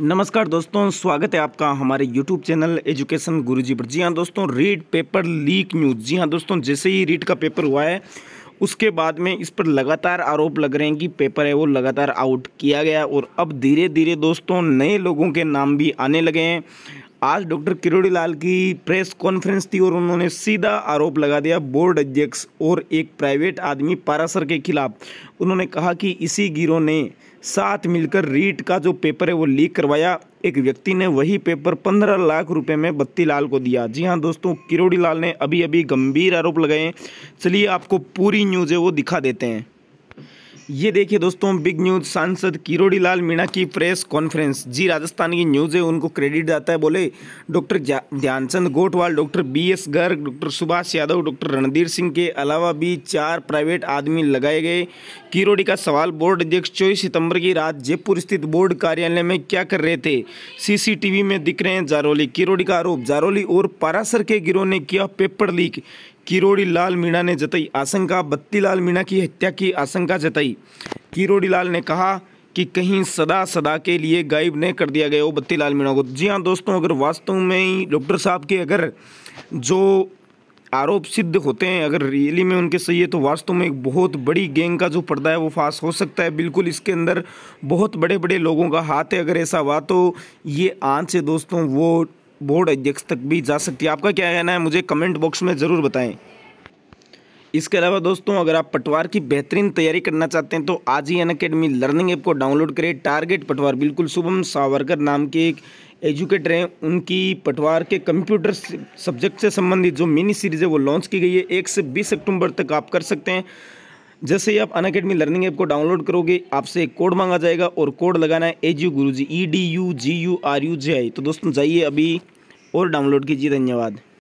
नमस्कार दोस्तों स्वागत है आपका हमारे यूट्यूब चैनल एजुकेशन गुरुजी पर जी हाँ दोस्तों रीड पेपर लीक न्यूज़ जी हाँ दोस्तों जैसे ही रीड का पेपर हुआ है उसके बाद में इस पर लगातार आरोप लग रहे हैं कि पेपर है वो लगातार आउट किया गया और अब धीरे धीरे दोस्तों नए लोगों के नाम भी आने लगे हैं आज डॉक्टर किरोड़ी लाल की प्रेस कॉन्फ्रेंस थी और उन्होंने सीधा आरोप लगा दिया बोर्ड अध्यक्ष और एक प्राइवेट आदमी पारासर के खिलाफ उन्होंने कहा कि इसी गिरोह ने साथ मिलकर रीट का जो पेपर है वो लीक करवाया एक व्यक्ति ने वही पेपर पंद्रह लाख रुपए में बत्ती लाल को दिया जी हाँ दोस्तों किरोड़ी लाल ने अभी अभी गंभीर आरोप लगाए चलिए आपको पूरी न्यूज़ है वो दिखा देते हैं ये देखिए दोस्तों बिग न्यूज़ सांसद किरोड़ी लाल मीणा की प्रेस कॉन्फ्रेंस जी राजस्थान की न्यूज़ है उनको क्रेडिट जाता है बोले doctor Dhyanchand Gotwal doctor B S Garg doctor Subhash Yadav doctor Randhir Singh के अलावा भी चार प्राइवेट आदमी लगाए गए किरोड़ी का सवाल बोर्ड अध्यक्ष चौबीस सितंबर की रात जयपुर स्थित बोर्ड कार्यालय में क्या कर रहे थे सीसीटीवी में दिख रहे हैं जारोली किरोड़ी का आरोप जारोली और पारासर के गिरोह ने किया पेपर लीक किरोड़ी लाल मीणा ने जताई आशंका बत्तीलाल मीणा की हत्या की आशंका जताई किरोड़ी लाल ने कहा कि कहीं सदा सदा के लिए गायब नहीं कर दिया गया हो बत्तीलाल मीणा को जी हाँ दोस्तों अगर वास्तव में ही डॉक्टर साहब के अगर जो आरोप सिद्ध होते हैं अगर रियली में उनके सही है तो वास्तव में एक बहुत बड़ी गैंग का जो पर्दा है वो फास हो सकता है बिल्कुल इसके अंदर बहुत बड़े बड़े लोगों का हाथ है अगर ऐसा हुआ तो ये आँच है दोस्तों वो बोर्ड अध्यक्ष तक भी जा सकती है आपका क्या कहना है मुझे कमेंट बॉक्स में ज़रूर बताएं इसके अलावा दोस्तों अगर आप पटवार की बेहतरीन तैयारी करना चाहते हैं तो आज ही अन अकेडमी लर्निंग ऐप को डाउनलोड करें टारगेट पटवार बिल्कुल शुभम सावरकर नाम के एक एजुकेटर हैं उनकी पटवार के कंप्यूटर सब्जेक्ट से संबंधित जो मिनी सीरीज़ है वो लॉन्च की गई है एक से बीस अक्टूबर तक आप कर सकते हैं जैसे ही आप अन अकेडमी लर्निंग ऐप को डाउनलोड करोगे आपसे एक कोड मांगा जाएगा और कोड लगाना है G U Guru ji E D U G U R U J I तो दोस्तों जाइए अभी और डाउनलोड कीजिए धन्यवाद